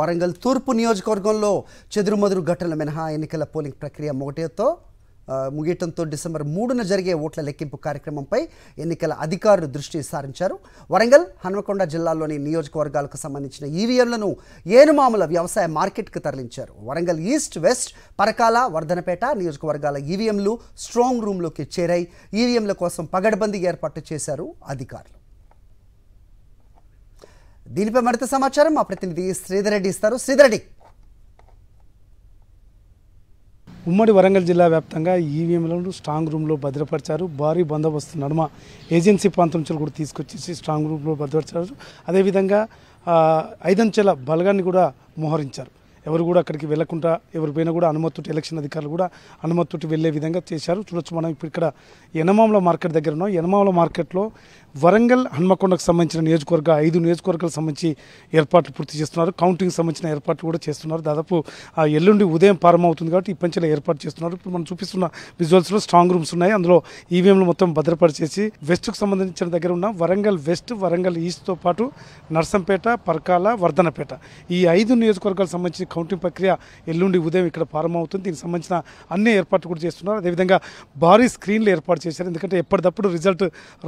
వరంగల్ తూర్పు నియోజకవర్గంలో చెదురుమదురు ఘటనల మినహా ఎన్నికల పోలింగ్ ప్రక్రియ మొగటేతో ముగియటంతో డిసెంబర్ మూడున జరిగే ఓట్ల లెక్కింపు కార్యక్రమంపై ఎన్నికల అధికారులు దృష్టి సారించారు వరంగల్ హన్మకొండ జిల్లాలోని నియోజకవర్గాలకు సంబంధించిన ఈవీఎంలను ఏనుమాముల వ్యవసాయ మార్కెట్కు తరలించారు వరంగల్ ఈస్ట్ వెస్ట్ పరకాల వర్ధనపేట నియోజకవర్గాల ఈవీఎంలు స్ట్రాంగ్ రూమ్లోకి చేరాయి ఈవీఎంల కోసం పగడ్బందీ ఏర్పాటు చేశారు అధికారులు దీనిపై మరింత సమాచారం మా ప్రతినిధి శ్రీధర్ రెడ్డి ఇస్తారు శ్రీధర్ రెడ్డి ఉమ్మడి వరంగల్ జిల్లా వ్యాప్తంగా ఈవీఎంలను స్ట్రాంగ్ రూమ్లో భద్రపరిచారు భారీ బందోబస్తు నడుమ ఏజెన్సీ ప్రాంతం నుంచి కూడా తీసుకొచ్చేసి స్ట్రాంగ్ రూమ్లో భద్రపరిచారు అదేవిధంగా ఐదంచెల బలగాన్ని కూడా మోహరించారు ఎవరు కూడా అక్కడికి వెళ్లకుండా ఎవరు పోయినా కూడా అనుమతితోటి ఎలక్షన్ అధికారులు కూడా అనుమతితోటి వెళ్ళే విధంగా చేశారు చూడొచ్చు మనం ఇప్పుడు ఇక్కడ యనమామల మార్కెట్ దగ్గర ఉన్నాం యనమామల మార్కెట్లో వరంగల్ హన్మకొండకు సంబంధించిన నియోజకవర్గ ఐదు నియోజకవర్గాలకు సంబంధించి ఏర్పాట్లు పూర్తి చేస్తున్నారు కౌంటింగ్ సంబంధించిన ఏర్పాట్లు కూడా చేస్తున్నారు దాదాపు ఎల్లుండి ఉదయం ప్రారంభమవుతుంది కాబట్టి ఈ పంచలో ఏర్పాటు చేస్తున్నారు ఇప్పుడు మనం చూపిస్తున్న విజువల్స్లో స్ట్రాంగ్ రూమ్స్ ఉన్నాయి అందులో ఈవీఎంలు e మొత్తం భద్రపరిచేసి వెస్ట్కు సంబంధించిన దగ్గర ఉన్న వరంగల్ వెస్ట్ వరంగల్ ఈస్ట్తో పాటు నర్సంపేట పర్కాల వర్ధనపేట ఈ ఐదు నియోజకవర్గాలకు సంబంధించిన కౌంటింగ్ ప్రక్రియ ఎల్లుండి ఉదయం ఇక్కడ ప్రారంభమవుతుంది దీనికి సంబంధించిన అన్ని ఏర్పాట్లు కూడా చేస్తున్నారు అదేవిధంగా భారీ స్క్రీన్లు ఏర్పాటు చేశారు ఎందుకంటే ఎప్పటికప్పుడు రిజల్ట్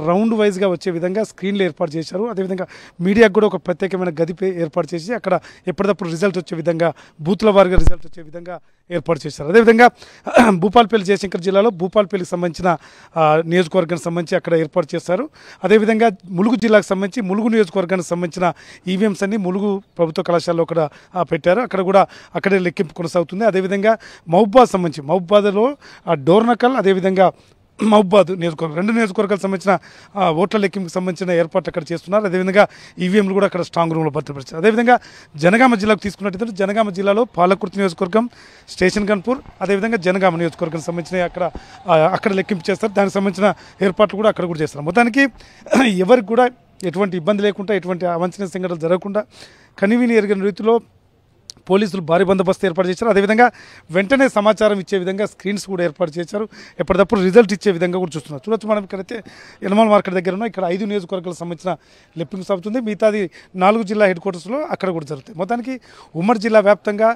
రౌండ్ వైజ్గా వచ్చే విధంగా స్క్రీన్లు ఏర్పాటు చేశారు అదేవిధంగా మీడియాకు కూడా ఒక ప్రత్యేకమైన గది ఏర్పాటు చేసి అక్కడ ఎప్పటికప్పుడు రిజల్ట్ వచ్చే విధంగా బూత్ల వారిగా రిజల్ట్ వచ్చే విధంగా ఏర్పాటు చేశారు అదేవిధంగా భూపాల్పల్లి జయశంకర్ జిల్లాలో భూపాలపల్లికి సంబంధించిన నియోజకవర్గానికి సంబంధించి అక్కడ ఏర్పాటు చేశారు అదేవిధంగా ములుగు జిల్లాకు సంబంధించి ములుగు నియోజకవర్గానికి సంబంధించిన ఈవీఎంస్ అన్ని ములుగు ప్రభుత్వ కళాశాలలో అక్కడ పెట్టారు అక్కడ కూడా అక్కడే లెక్కింపు కొనసాగుతుంది అదేవిధంగా మహబాద్ సంబంధించి మహబాద్లో డోర్నకల్ అదేవిధంగా మహబాద్ నియోజకవర్గం రెండు నియోజకవర్గాలకు సంబంధించిన ఓట్ల లెక్కింపుకి సంబంధించిన ఏర్పాట్లు అక్కడ చేస్తున్నారు అదేవిధంగా ఈవీఎంలు కూడా అక్కడ స్ట్రాంగ్ రూమ్లో భద్రపరిచారు అదేవిధంగా జనగామ జిల్లాకు తీసుకున్నట్టు జనగామ జిల్లాలో పాలకుర్తి నియోజకవర్గం స్టేషన్ కన్పూర్ అదేవిధంగా జనగామ నియోజకవర్గం సంబంధించిన అక్కడ అక్కడ లెక్కింపు చేస్తారు దానికి సంబంధించిన ఏర్పాట్లు కూడా అక్కడ కూడా చేస్తారు మొత్తానికి ఎవరికి కూడా ఎటువంటి ఇబ్బంది లేకుండా ఎటువంటి అవంచనీయ సంఘటనలు జరగకుండా కనివిని ఎరిగిన రీతిలో పోలీసులు భారీ బందోబస్తు ఏర్పాటు చేశారు అదేవిధంగా వెంటనే సమాచారం ఇచ్చే విధంగా స్క్రీన్స్ కూడా ఏర్పాటు చేశారు ఎప్పటికప్పుడు రిజల్ట్ ఇచ్చే విధంగా కూడా చూస్తున్నారు చూడొచ్చు మనం ఇక్కడైతే ఎనమల్ మార్కెట్ దగ్గర ఉన్న ఇక్కడ ఐదు నియోజకవర్గాలకు సంబంధించిన లెప్పింగ్ సాగుతుంది మిగతాది నాలుగు జిల్లా హెడ్ క్వార్టర్స్లో అక్కడ కూడా జరుగుతాయి మొత్తానికి ఉమ్మడి జిల్లా వ్యాప్తంగా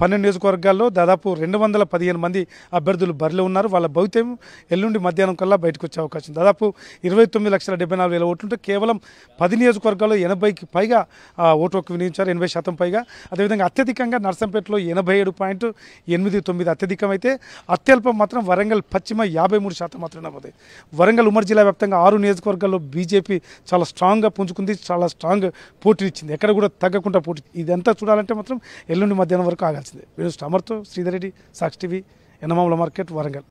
పన్నెండు నియోజకవర్గాల్లో దాదాపు రెండు వందల పదిహేను మంది అభ్యర్థులు బరిలో ఉన్నారు వాళ్ళ భవిత్యం ఎల్లుండి మధ్యాహ్నం కల్లా బయటకు వచ్చే అవకాశం దాదాపు ఇరవై తొమ్మిది లక్షల డెబ్బై నాలుగు వేల ఓట్లుంటే కేవలం పది నియోజకవర్గాల్లో ఎనభైకి పైగా ఓటు హక్కు వినియోగించారు ఎనభై శాతం పైగా అదేవిధంగా అత్యధికంగా నర్సంపేటలో ఎనభై ఏడు పాయింట్ ఎనిమిది తొమ్మిది అత్యధికమైతే అత్యల్పం మాత్రం వరంగల్ పశ్చిమ యాభై మూడు శాతం మాత్రం నమోదైంది వరంగల్ ఉమ్మడి జిల్లా వ్యాప్తంగా ఆరు నియోజకవర్గాల్లో బీజేపీ చాలా స్ట్రాంగ్గా పుంజుకుంది చాలా స్ట్రాంగ్ పోటీనిచ్చింది ఎక్కడ కూడా తగ్గకుండా పోటీ ఇదంతా చూడాలంటే మాత్రం ఎల్లుండి మధ్యాహ్నం వరకు ఆగాల్సిందే అమర్తో స్టమర్తో రెడ్డి సాక్షి టీవీ ఎనమాముల మార్కెట్ వరంగల్